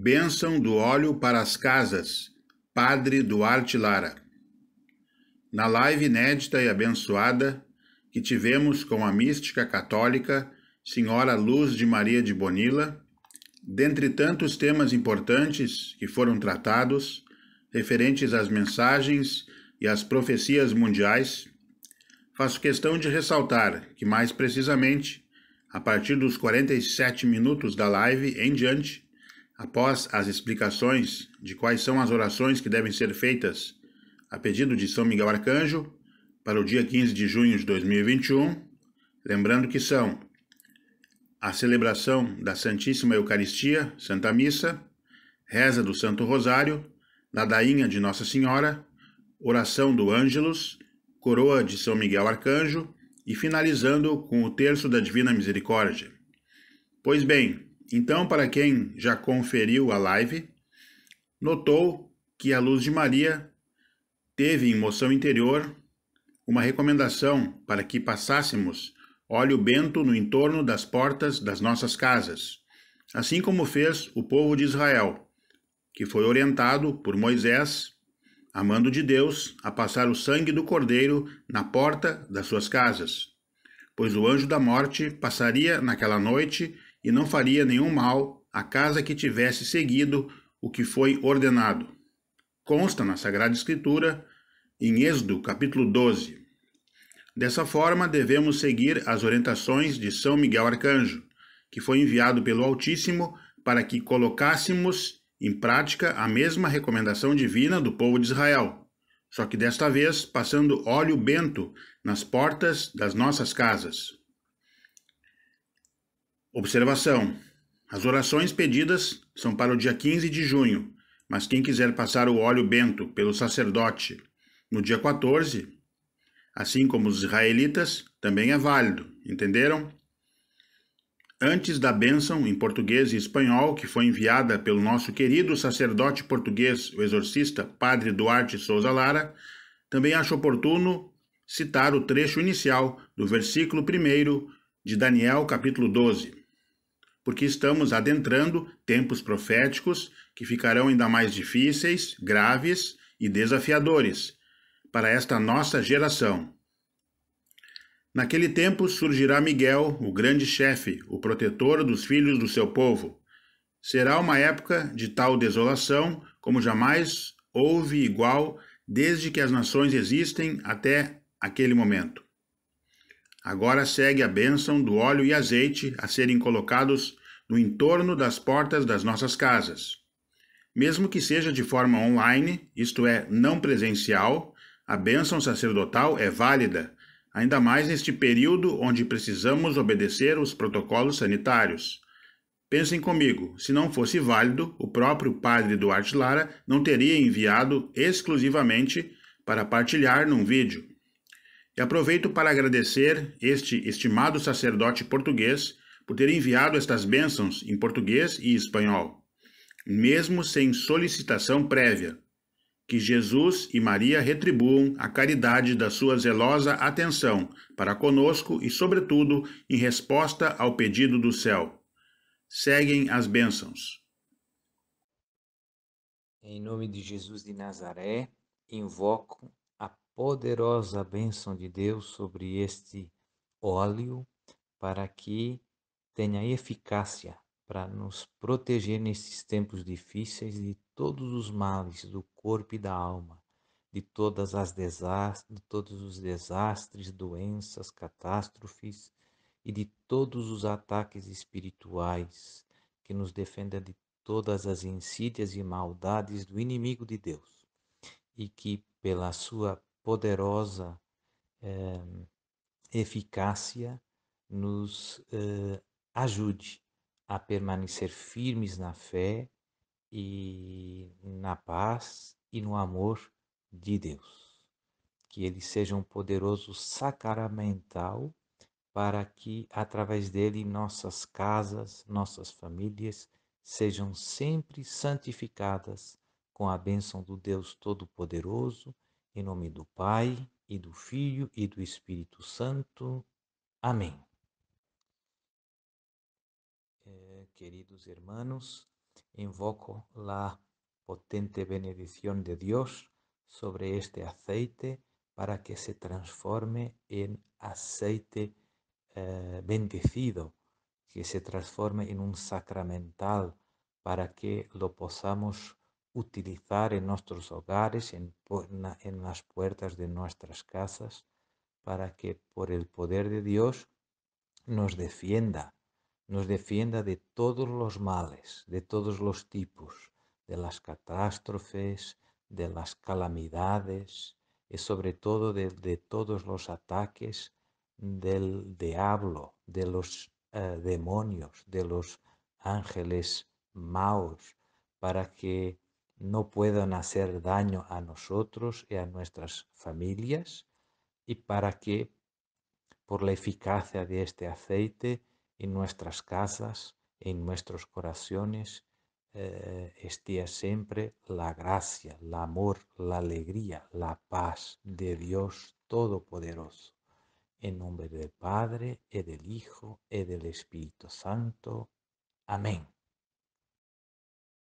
Bênção do óleo para as casas, Padre Duarte Lara. Na live inédita e abençoada que tivemos com a mística católica Senhora Luz de Maria de Bonilla, dentre tantos temas importantes que foram tratados, referentes às mensagens e às profecias mundiais, faço questão de ressaltar que, mais precisamente, a partir dos 47 minutos da live em diante, Após as explicações de quais são as orações que devem ser feitas a pedido de São Miguel Arcanjo para o dia 15 de junho de 2021, lembrando que são a celebração da Santíssima Eucaristia, Santa Missa, reza do Santo Rosário, ladainha de Nossa Senhora, oração do Ângelus, coroa de São Miguel Arcanjo e finalizando com o terço da Divina Misericórdia. Pois bem, então, para quem já conferiu a live, notou que a luz de Maria teve em moção interior uma recomendação para que passássemos óleo bento no entorno das portas das nossas casas, assim como fez o povo de Israel, que foi orientado por Moisés, amando de Deus, a passar o sangue do cordeiro na porta das suas casas, pois o anjo da morte passaria naquela noite e não faria nenhum mal à casa que tivesse seguido o que foi ordenado. Consta na Sagrada Escritura, em Êxodo, capítulo 12. Dessa forma, devemos seguir as orientações de São Miguel Arcanjo, que foi enviado pelo Altíssimo para que colocássemos em prática a mesma recomendação divina do povo de Israel, só que desta vez passando óleo bento nas portas das nossas casas. Observação: as orações pedidas são para o dia 15 de junho, mas quem quiser passar o óleo bento pelo sacerdote no dia 14, assim como os israelitas, também é válido, entenderam? Antes da bênção em português e espanhol, que foi enviada pelo nosso querido sacerdote português, o exorcista Padre Duarte Souza Lara, também acho oportuno citar o trecho inicial do versículo 1 de Daniel, capítulo 12 porque estamos adentrando tempos proféticos que ficarão ainda mais difíceis, graves e desafiadores para esta nossa geração. Naquele tempo surgirá Miguel, o grande chefe, o protetor dos filhos do seu povo. Será uma época de tal desolação como jamais houve igual desde que as nações existem até aquele momento. Agora segue a bênção do óleo e azeite a serem colocados no entorno das portas das nossas casas. Mesmo que seja de forma online, isto é, não presencial, a bênção sacerdotal é válida, ainda mais neste período onde precisamos obedecer os protocolos sanitários. Pensem comigo, se não fosse válido, o próprio padre Duarte Lara não teria enviado exclusivamente para partilhar num vídeo. E aproveito para agradecer este estimado sacerdote português por ter enviado estas bênçãos em português e espanhol, mesmo sem solicitação prévia. Que Jesus e Maria retribuam a caridade da sua zelosa atenção para conosco e, sobretudo, em resposta ao pedido do céu. Seguem as bênçãos. Em nome de Jesus de Nazaré, invoco a poderosa bênção de Deus sobre este óleo para que tenha eficácia para nos proteger nesses tempos difíceis de todos os males do corpo e da alma, de todas as desastres, de todos os desastres, doenças, catástrofes e de todos os ataques espirituais, que nos defenda de todas as insídias e maldades do inimigo de Deus, e que pela sua poderosa eh, eficácia nos eh, ajude a permanecer firmes na fé e na paz e no amor de Deus. Que ele seja um poderoso sacramental para que através dele nossas casas, nossas famílias sejam sempre santificadas com a bênção do Deus Todo-Poderoso, em nome do Pai e do Filho e do Espírito Santo. Amém. queridos hermanos, invoco la potente bendición de Dios sobre este aceite para que se transforme en aceite eh, bendecido, que se transforme en un sacramental para que lo podamos utilizar en nuestros hogares, en, en las puertas de nuestras casas, para que por el poder de Dios nos defienda nos defienda de todos los males, de todos los tipos, de las catástrofes, de las calamidades y eh, sobre todo de, todos los ataques del diablo, de los eh, demonios, de los ángeles maos, para que no puedan hacer daño a nosotros y a nuestras familias y para que por la eficacia de este aceite en nuestras casas, en nuestros corazones, eh, esté siempre la gracia, el amor, la alegría, la paz de Dios Todopoderoso. En nombre del Padre, y del Hijo, y del Espíritu Santo. Amén.